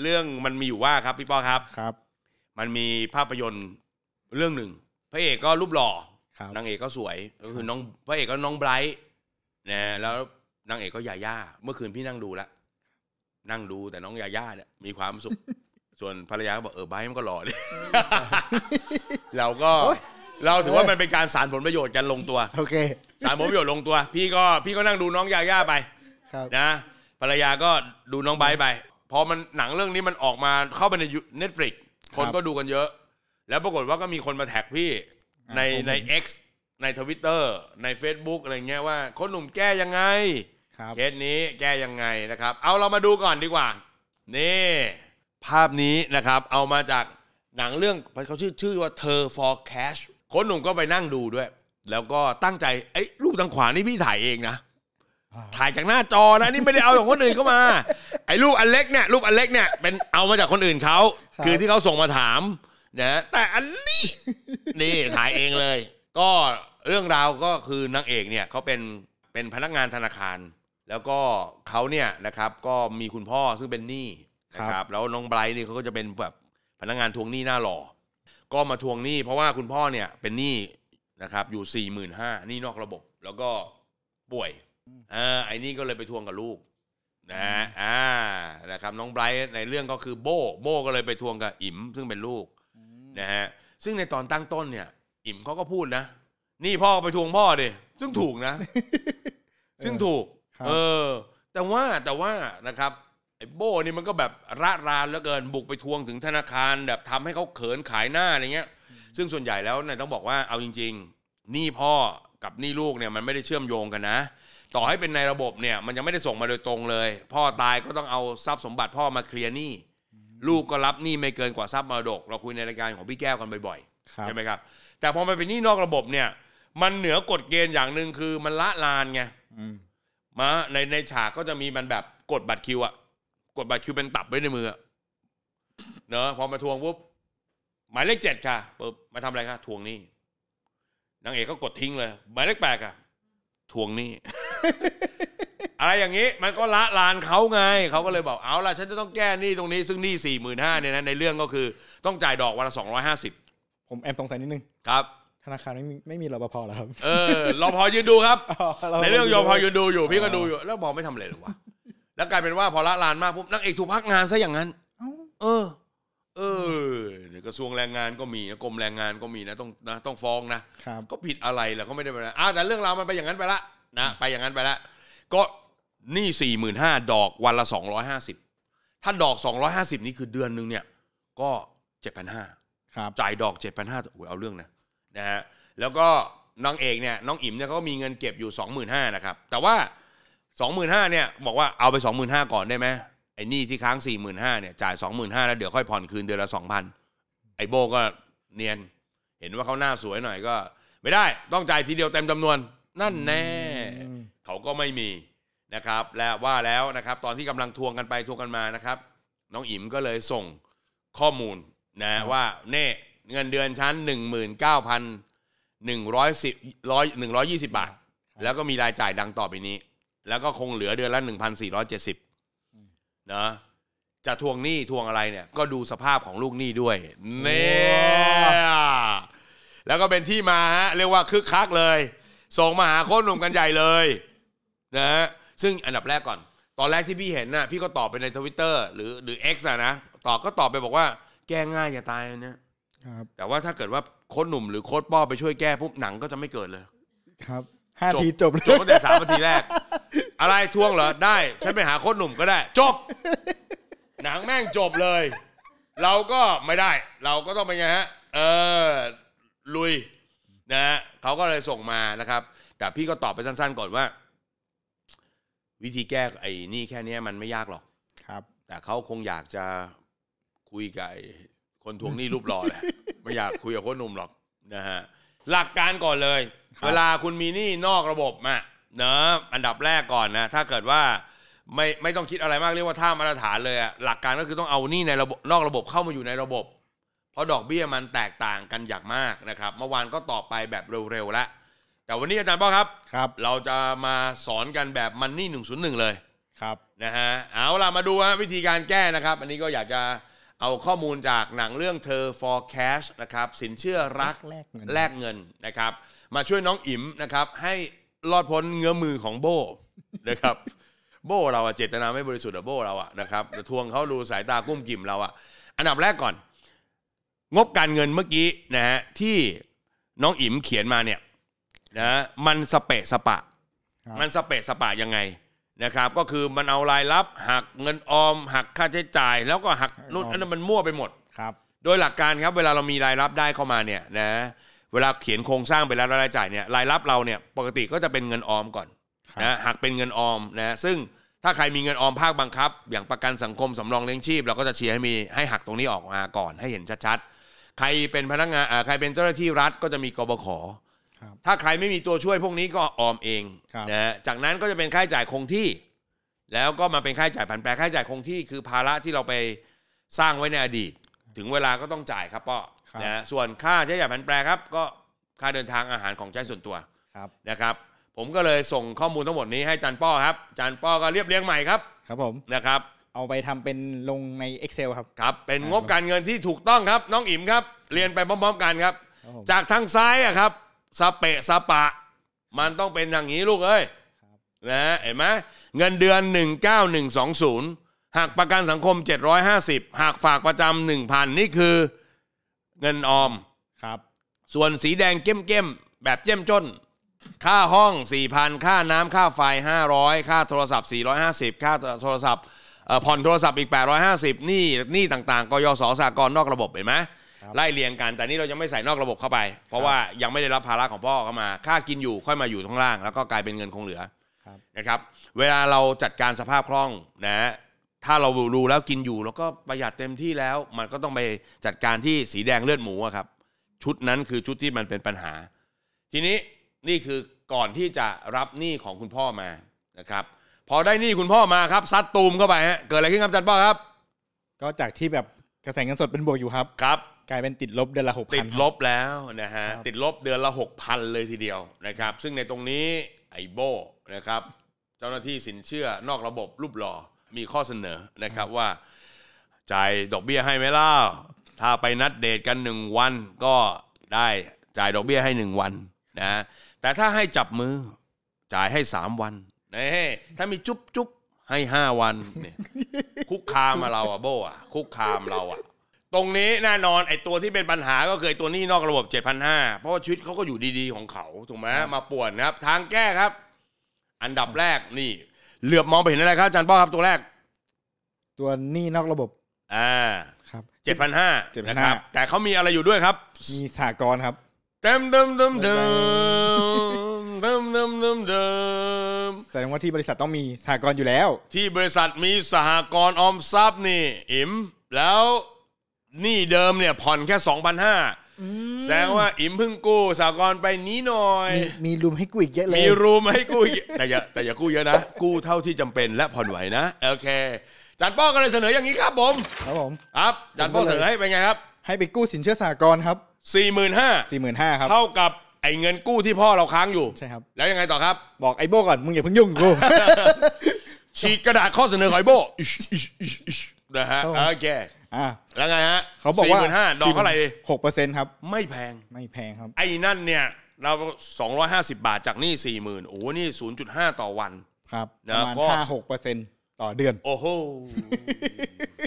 เรื่องมันมีอยู่ว่าครับพี่ป้อครับครับ มันมีภาพยนตร์เรื่องหนึ่ง พระเอกก็รูปหล่อครับนางเอกก็สวยก็คือน้อง พระเอกก็น้องไบรท์นะแล้วนางเอกก็ยาย่าเมื่อคืนพี่นั่งดูละ นั่งดูแต่น้องยาย่าเนี่ยมีความสุข ส่วนภรรยาก็บอกเออไบรท์มันก็หล่อดิเราก็ เราถือว่ามันเป็นการสารผลประโยชน์กันลงตัวโอเคสารผลประโยชน์ลงตัว พี่ก็พี่ก็นั่งดูน้องยาย่าไป ครับนะ ภรรยาก็ดูน้องไบร์ทไปพอมันหนังเรื่องนี้มันออกมาเข้าไปใน n ็ t f l i x คนก็ดูกันเยอะ แล้วปรากฏว่าก็มีคนมาแท็กพี่ ในใน X ในทวิตเตอร์ใน Facebook อะไรเงี้ยว่า คนหนุ่มแก้ยังไงเคสนี้แก้ยังไงนะครับ เอาเรามาดูก่อนดีกว่า นี่ ภาพนี้นะครับเอามาจากหนังเรื่องเขาชื่อชื่อว่าเธอ for cash คนหนุ่มก็ไปนั่งดูด้วย แล้วก็ตั้งใจไอ้รูปทางขวานี่พี่ถ่ายเองนะถ่ายจากหน้าจอนะนี่ไม่ได้เอาจากคนอื่นเข้ามาไอ้รูปอันเล็กเนี่ยรูปอันเล็กเนี่ยเป็นเอามาจากคนอื่นเขาคือที่เขาส่งมาถามนะแต่อันนี้นี่ถ่ายเองเลย ก็เรื่องราวก็คือนางเอกเนี่ยเขาเป็นเป็นพนักงานธนาคาร แล้วก็เขาเนี่ยนะครับก็มีคุณพ่อซึ่งเป็นหนี้นะครับ แล้วน้องไบรท์นี่เขาก็จะเป็นแบบพนักงานทวงหนี้หน้าหล่อก็มาทวงหนี้ เพราะว่าคุณพ่อเนี่ยเป็นหนี้นะครับอยู่สี่หมื่นห้านี่นอกระบบ แล้วก็ป่วยเออไอ้นี่ก็เลยไปทวงกับลูก นะอ่านะครับน้องไบรท์ในเรื่องก็คือโบโบก็เลยไปทวงกับอิ๋มซึ่งเป็นลูกนะฮะซึ่งในตอนตั้งต้นเนี่ย อิ๋มเขาก็พูดนะนี่พ่อไปทวงพ่อดิซึ่งถูกนะ ซึ่งถูกเออแต่ว่าแต่ว่านะครับไอ้โบนี่มันก็แบบระรานเหลือเกินบุกไปทวงถึงธนาคาร แบบทำให้เขาเขินขายหน้าอะไรเงี้ย ซึ่งส่วนใหญ่แล้วเนี่ยต้องบอกว่าเอาจริงๆนี่พ่อกับนี่ลูกเนี่ยมันไม่ได้เชื่อมโยงกันนะต่อให้เป็นในระบบเนี่ยมันยังไม่ได้ส่งมาโดยตรงเลย พ่อตายก็ต้องเอาทรัพย์สมบัติพ่อมาเคลียร์หนี้ลูกก็รับหนี้ไม่เกินกว่าทรัพย์มรดกเราคุยในรายการของพี่แก้วกันบ่อยๆใช่ไหมครับ แต่พอมันเป็นหนี้นอกระบบเนี่ย มันเหนือกฎเกณฑ์อย่างหนึ่งคือมันละลานไงมาในในฉากก็จะมีมันแบบกดบัตรคิวอะกดบัตรคิวเป็นตับไว้ในมือเนอะพอมาทวงปุ๊บหมายเลขเจ็ดค่ะปุ๊บมาทำอะไรคะทวงหนี้นางเอกก็กดทิ้งเลยหมายเลขแปดค่ะทวงหนี้อะไรอย่างนี้มันก็ละลานเขาไงเขาก็เลยบอกเอาล่ะฉันจะต้องแก้หนี้ตรงนี้ซึ่งหนี้สี่หมื่นห้าเนี่ยนะในเรื่องก็คือ ต้องจ่ายดอกวันละสองร้อยห้าสิบผมแอมรงส่นิดนึงครับธนาคารไม่มีไม่มีรปภแหรอครับ เออรปภยืนดูครับในเรื่องรปภยืนดูอยู่ พี่ก็ดูอยู่แล้วบอกไม่ทำอะไรหรอวะแล้วกลายเป็นว่าพอละลานมากปุ๊บนักเอกถูกพักงานซะอย่างนั้น เออเออกระทรวงแรงงานก็มีนะกรมแรงงานก็มีนะ ต้องนะต้องฟ้องนะก็ผิดอะไรแล้วก็ไม่ได้ไปนะอ่าแต่เรื่องราวมันไปอย่างนั้นไปละนะ ไปอย่างนั้นไปแล้วก็นี่สี่หมื่นห้าดอกวันละสองร้อยห้าสิบถ้าดอกสองร้อยห้าสิบนี่คือเดือนหนึ่งเนี่ยก็เจ็ดพันห้าครับจ่ายดอกเจ็ดพันห้าโอ้ย เอาเรื่องนะนะฮะแล้วก็น้องเอกเนี่ยน้องอิ๋มเนี่ยก็มีเงินเก็บอยู่สองหมื่นห้านะครับแต่ว่าสองหมื่นห้าเนี่ยบอกว่าเอาไปสองหมื่นห้าก่อนได้ไหมไอ้นี่ที่ค้างสี่หมื่นห้าเนี่ยจ่ายสองหมื่นห้าแล้วเดี๋ยวค่อยผ่อนคืนเดือนละสองพันไอ้โบก็เนียนเห็นว่าเขาหน้าสวยหน่อยก็ไม่ได้ต้องจ่ายทีเดียวเต็มจำนวนนั่นแน่เขาก็ไม่มีนะครับ และว่าแล้วนะครับ ตอนที่กำลังทวงกันไปทวงกันมานะครับ น้องอิ๋มก็เลยส่งข้อมูล นะว่าเน่เงินเดือนชั้น 1 9 1 1 120 บาท แล้วก็มีรายจ่ายดังต่อไปนี้ แล้วก็คงเหลือเดือนละ1,470นะจะทวงหนี้ทวงอะไรเนี่ย ก็ดูสภาพของลูกหนี้ด้วยเนี่ยแล้วก็เป็นที่มาฮะเรียกว่าคึกคักเลย ส่งมาหาโค้ชหนุ่มกันใหญ่เลยนะฮะซึ่งอันดับแรกก่อน ตอนแรกที่พี่เห็นนะ่ะพี่ก็ตอบไปในทวิตเตอร์หรือหรือ X อ็ะนะ ตอบก็ตอบไปบอกว่า แก้ง่ายอย่าตายอันเนี้ยครับ แต่ว่าถ้าเกิดว่าโค้ดหนุ่มหรือโค้ดป้อไปช่วยแก้ปุ๊บหนังก็จะไม่เกิดเลย ครับห้าทีจบจบตั้งแต่สามนาทีแรกอะไรทวงเหรอ ได้ ฉันไปหาโค้ดหนุ่มก็ได้ จบ หนังแม่งจบเลย เราก็ไม่ได้ เราก็ต้องไปไงฮะเออลุย นะเขาก็เลยส่งมานะครับ แต่พี่ก็ตอบไปสั้น ๆก่อนว่าวิธีแก้ไอ้นี่แค่เนี้ยมันไม่ยากหรอก ครับ แต่เขาคงอยากจะคุยกับคนทวงหนี้รูปหล่อแหละ ไม่อยากคุยกับคนหนุ่มหรอกนะฮะ หลักการก่อนเลย เวลาคุณมีหนี้นอกระบบมาเนอะอันดับแรกก่อนนะ ถ้าเกิดว่าไม่ไม่ต้องคิดอะไรมากเรียกว่าท่ามาตรฐานเลยอะหลักการก็คือต้องเอาหนี้ในระบบนอกระบบเข้ามาอยู่ในระบบ เพราะดอกเบี้ยมันแตกต่างกันอย่างมากนะครับ เมื่อวานก็ตอบไปแบบเร็วๆแล้วแต่วันนี้อาจารย์ป้อครับครับ เราจะมาสอนกันแบบมันนี่หนึ่งศูนย์หนึ่งเลย ครับ นะฮะ เอาล่ะมาดูฮะวิธีการแก้นะครับ อันนี้ก็อยากจะเอาข้อมูลจากหนังเรื่องเธอ for cash นะครับ สินเชื่อรัก แลกเงินแลกเงินนะครับ มาช่วยน้องอิ๋มนะครับ ให้รอดพ้นเงื้อมือของโบนะครับ โบเราอะเจตนาไม่บริสุทธิ์อะโบเราอะนะครับจะทวงเขาดูสายตากุ้มกิ่มเราอะอันดับแรกก่อน งบการเงินเมื่อกี้นะฮะที่น้องอิ๋มเขียนมาเนี่ยนะมันสเปะสปะ มันสเปะสปะยังไงนะครับก็คือมันเอารายรับหักเงินออมหักค่าใช้จ่าย แล้วก็หักนู่นอันนั้นมันมั่วไปหมดครับโดยหลักการครับเวลาเรามีรายรับได้เข้ามาเนี่ยนะเวลาเขียนโครงสร้างไปแล้วรายจ่ายเนี่ยรายรับเราเนี่ย ปกติก็จะเป็นเงินออมก่อนนะหักเป็นเงินออมนะ ซึ่งถ้าใครมีเงินออมภาคบังคับ อย่างประกันสังคมสำรองเลี้ยงชีพเราก็จะเชียร์ให้มีให้หักตรงนี้ออกมาก่อนให้เห็นชัดๆใครเป็นพนักงานใครเป็นเจ้าหน้าที่รัฐก็จะมีกบขถ้าใครไม่มีตัวช่วยพวกนี้ก็ออมเองนะ จากนั้นก็จะเป็นค่าใช้จ่ายคงที่ แล้วก็มาเป็นค่าใช้จ่ายผันแปร ค่าใช้จ่ายคงที่คือภาระที่เราไปสร้างไว้ในอดีต ถึงเวลาก็ต้องจ่ายครับป้อนะส่วนค่าใช้จ่ายผันแปรครับ ก็ค่าเดินทางอาหารของใช้ส่วนตัวนะครับ ผมก็เลยส่งข้อมูลทั้งหมดนี้ให้จันป้อครับจันป้อก็เรียบเรียงใหม่ครับ ครับผมนะครับเอาไปทำเป็นลงใน Excel ครับครับเป็นงบการเงินที่ถูกต้องครับ น้องอิ๋มครับ เรียนไปพร้อม ๆ กันครับจากทางซ้ายอะครับสเปะสปะ มันต้องเป็นอย่างนี้ลูกเอ้ยนะเห็นไหมเงินเดือน 19120หักประกันสังคม 750หักฝากประจำ1,000 นี่คือเงินออมครับ ส่วนสีแดงเข้มๆแบบเจ้มจนค่าห้อง 4,000 ค่าน้ำค่าไฟ 500 ค่าโทรศัพท์ 450 ค่าโทรศัพท์ผ่อนโทรศัพท์อีก 850หนี่นี่ต่างๆกยศสากรนอกระบบเห็นไหมไล่เรียงกันแต่นี่เรายังไม่ใส่นอกระบบเข้าไป เพราะว่ายังไม่ได้รับภาระของพ่อเข้ามา ค่ากินอยู่ค่อยมาอยู่ข้างล่าง แล้วก็กลายเป็นเงินคงเหลือนะครับ เวลาเราจัดการสภาพคล่องนะ ถ้าเรารู้แล้วกินอยู่ แล้วก็ประหยัดเต็มที่แล้ว มันก็ต้องไปจัดการที่สีแดงเลือดหมูครับ ชุดนั้นคือชุดที่มันเป็นปัญหา ทีนี้นี่คือก่อนที่จะรับหนี้ของคุณพ่อมานะครับ พอได้หนี้คุณพ่อมาครับซัดตูมเข้าไปฮะเกิดอะไรขึ้นครับอาจารย์ป้อครับ ก็จากที่แบบกระแสเงินสดเป็นบวกอยู่ครับครับกลายเป็นติดลบเดือนละหกพันติดลบแล้วนะฮะติดลบเดือนละหกพันเลยทีเดียวนะครับ ซึ่งในตรงนี้ไอโบนะครับ เจ้าหน้าที่สินเชื่อนอกระบบรูปหล่อมีข้อเสนอนะครับว่า จ่ายดอกเบี้ยให้ไหมล่ะถ้าไปนัดเดทกันหนึ่งวัน ก็ได้จ่ายดอกเบี้ยให้หนึ่งวันนะแต่ถ้าให้จับมือจ่ายให้สามวันนี่ถ้ามีจุ๊บจุ๊บให้ห้าวันเนี่ยคุกคามเราอ่ะโบอ่ะคุกคามเราอ่ะตรงนี้แน่นอนไอ้ตัวที่เป็นปัญหาก็คือตัวนี้นอกระบบ7,500เพราะว่าชีวิตเขาก็อยู่ดีๆของเขาถูกไหมมาป่วนนะครับ ทางแก้ครับ อันดับแรกนี่เหลือบมองไปเห็นอะไรครับอาจารย์ป้อครับตัวแรก ตัวนี้นอกระบบ อ่า ครับเจ็ดพันห้านะครับ แต่เขามีอะไรอยู่ด้วยครับ มีสากรครับ เติมเติมเติมเติมเติมเติมเติมเติมแสดงว่าที่บริษัทต้องมีสากรอยู่แล้ว ที่บริษัทมีสหกรณ์ออมทรัพย์นี่อิมแล้วหนี้เดิมเนี่ยผ่อนแค่สองพันห้าแสดงว่าอิมพึ่งกู้สากรไปนี้หน่อย มีรูมให้กู้อีกเยอะเลยมีรูมให้กู้แต่อย่าแต่อย่ากู้เยอะนะ กู้เท่าที่จำเป็นและผ่อนไหวนะโอเคจันป้อก็เลยเสนออย่างนี้ครับผมครับผมครับจันป้อเสนอให้เป็นไงครับให้ไปกู้สินเชื่อสากรครับสี่หมื่นห้าสี่หมื่นห้าครับเท่ากับไอ้เงินกู้ที่พ่อเราค้างอยู่ใช่ครับแล้วยังไงต่อครับบอกไอ้โบก่อนมึงอย่าเพิ่งยุ่งกูฉีกกระดาษข้อเสนอของไอ้โบนะฮะโอเคอ่าแล้วไงฮะเขาบอกว่าสี่หมื่นห้าดอกเท่าไหร่หกเปอร์เซ็นต์ครับ ไม่แพงไม่แพงครับ ไอ้นั่นเนี่ยเราสองร้อยห้าสิบาทจากนี่สี่หมื่นโอ้นี่ศูนย์จุดห้าต่อวันครับประมาณห้าหกเปอร์เซ็นต์ต่อเดือนโอ้โห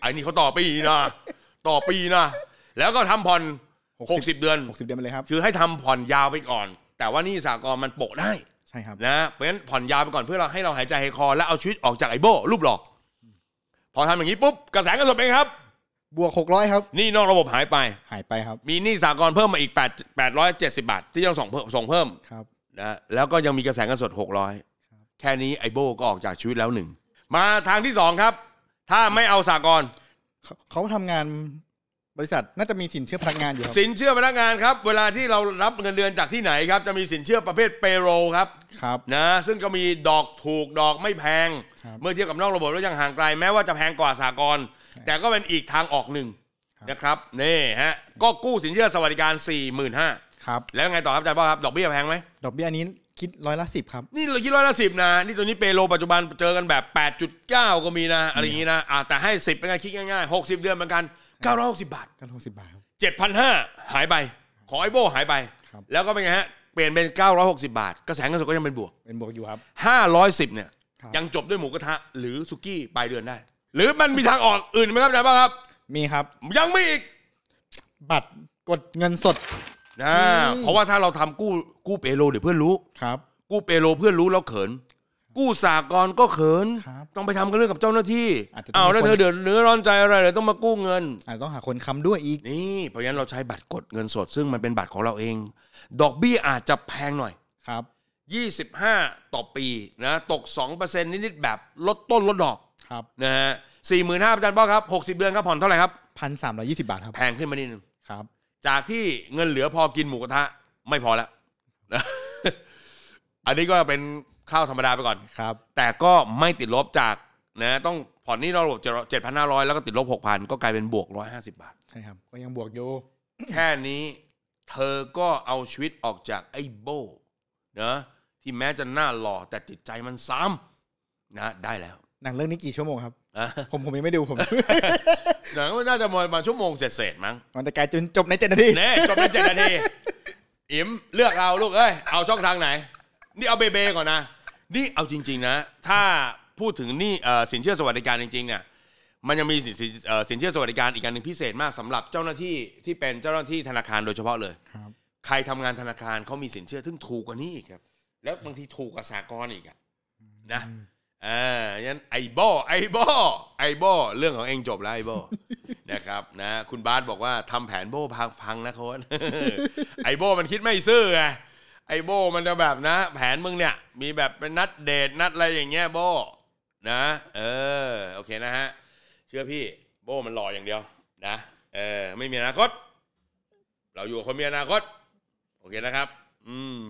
ไอ้นี่เขาต่อปีนะ ต่อปีนะ แล้วก็ทำผ่อนหกสิบเดือนหกสิบเดือนไปเลยครับ คือให้ทำผ่อนยาวไปก่อน แต่ว่านี่สากลมันโปะได้ ใช่ครับนะ เพราะฉะนั้นผ่อนยาวไปก่อน เพื่อเราให้เราหายใจหายคอ แล้วเอาชีวิตออกจากไอโบรูปหลอก พอทำอย่างนี้ปุ๊บกระแสก็ินสดเองครับบวกหกร้อยครับนี่นอกระบบหายไปหายไปครับ มีหนี้สากลเพิ่มมาอีก8 870 บาท ที่ต้องส่งเพิ่มส่งเพิ่ม ครับนะแล้วก็ยังมีกระแสเงินสด 600แค่นี้ไอโบก็ออกจากชีวิตแล้วหนึ่ง มาทางที่สองครับ ถ้าไม่เอาสากลเขาเขาทำงานบริษัทน่าจะมีสินเชื่อพนักงานอยู่ครับสินเชื่อพนักงานครับ เวลาที่เรารับเงินเดือน จากที่ไหนครับจะมีสินเชื่อประเภทเปโรครับครับนะซึ่งก็มีดอกถูกดอกไม่แพง เมื่อเทียบกับนอกระบบแล้วยังห่างไกลแม้ว่าจะแพงกว่าสากลแต่ก็เป็นอีกทางออกหนึ่งนะครับนี่ฮะก็กู้สินเชื่อสวัสดิการ4นห้าครับแล้วไงต่อครับอาจารย์ป้าครับดอกเบี้ยแพงไหมดอกเบี้ยอันนี้ คิดร้อยละสิบครับนี่เราคิดร้อยละสิบนะนี่ตัวนี้เปโลปัจจุบันเจอกันแบบ 8.9 ก็มีนะอะไรอย่างนี้นะอ่าแต่ให้สิบเป็นไงคิดง่ายๆ 60เดือนเหมือนกันกสิบาทกยหกสิบบาทครับห้าหายไปขอไอโบหายไป แล้วก็เป็นไงฮะ เปลี่ยนเป็นเก้้ารอยหกสิบาท กระแสเงินสดก็ยังเป็นบวก เป็นบวกอยู่ครับห้้ารอยสิบเนี่ยยังจบด้วยหมูกระทะ หรือสุกี้ปลายเดือนได้ หรือมันมีทางออกอื่นไหมครับอาจารย์บ้างครับ มีครับ ยังไม่อีก บัตรกดเงินสดนะ เพราะว่าถ้าเราทำกู้กู้เปโลเดี๋ยวเพื่อนรู้ครับ กู้เปโลเพื่อนรู้แล้วเขินกู้สากรก็เขิน ต้องไปทำกันเรื่องกับเจ้าหน้าที่อจจ้อ้าวแล้วเธอเดือดเนื้อร้อนใจอะไรเลยต้องมากู้เงินอาจต้องหาคนค้ำด้วยอีก นี่ เพราะฉะนั้นเราใช้บัตรกดเงินสด ซึ่งมันเป็นบัตรของเราเอง ดอกเบี้ยอาจจะแพงหน่อย ครับ 25 ต่อปีนะตก 2%นิด ๆ แบบลดต้นลดดอก ครับนะฮะสี่หมื่นห้าอาจารย์ป้อครับ 60เดือนครับผ่อนเท่าไหร่ครับพันสามร้อยี่สิบาทครับแพงขึ้นมานิดนึงครับ จากที่เงินเหลือพอกินหมูกระทะไม่พอแล้วอันนี้ก็เป็นข้าวธรรมดาไปก่อนครับ แต่ก็ไม่ติดลบจากนะต้องผ่อนนี้นอกระบบเจ็ดพันห้าร้อยแล้วก็ติดลบหกพันก็กลายเป็นบวกร้อยห้าสิบาท ใช่ครับ ก็ยังบวกอยู่ แค่นี้เธอก็เอาชีวิตออกจากไอ้โบนะที่แม้จะหน้าหล่อแต่จิตใจมันซ้ำนะได้แล้วหนังเรื่องนี้กี่ชั่วโมงครับ ผม ผมยังไม่ดูผมหนังมันน่าจะประมาณชั่วโมงเศษมั้งมันจะกลายจนจบในเจ็ดนาทีเน่จบในเจ็ดนาทีอิมเลือกเอาลูกเอ้ยเอาช่องทางไหน นี่เอาเบเบก่อนนะนี่เอาจริงๆนะถ้าพูดถึงนี่สินเชื่อสวัสดิการจริงๆเนี่ยมันยังมีสินเชื่อสวัสดิการอีกการหนึ่งพิเศษมากสำหรับเจ้าหน้าที่ที่เป็นเจ้าหน้าที่ธนาคารโดยเฉพาะเลยครับ ใครทำงานธนาคารเขามีสินเชื่อซึ่งถูกกว่านี้อีกครับ แล้วบางทีถูกกว่าสากลอีกอะนะอ่ายันไอ้บอไอ้บอไอ้บอเรื่องของเองจบแล้วไอ้บอนะครับนะคุณ บาสบอกว่าทำแผนโบพังพังนะโค้ดไอ้บอมันคิดไม่ซื่อไงไอโบมันจะแบบนะแผนมึงเนี่ยมีแบบเป็นนัดเดทนัดอะไรอย่างเงี้ยโบ นะ เออโอเคนะฮะเชื่อพี่โบมันหล่ออย่างเดียวนะเออไม่มีอนาคต เราอยู่คนมีอนาคตโอเคนะครับ อืม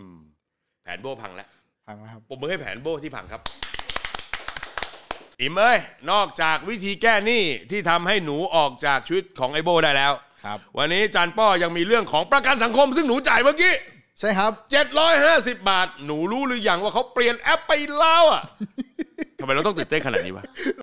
แผนโบพังแล้วพังแล้วครับผมมือให้แผนโบที่พังครับอิมเอ้ยนอกจากวิธีแก้หนี้ที่ทำให้หนูออกจากชีวิตของไอโบ ได้แล้วครับ วันนี้จันป้อยังมีเรื่องของประกันสังคมซึ่งหนูจ่ายเมื่อกี้ใช่ครับ 750 บาท หนูรู้หรือยัง ว่าเขาเปลี่ยนแอปไปแล้วอ่ะทำไมเราต้องตื่นเต้นขนาดนี้วะ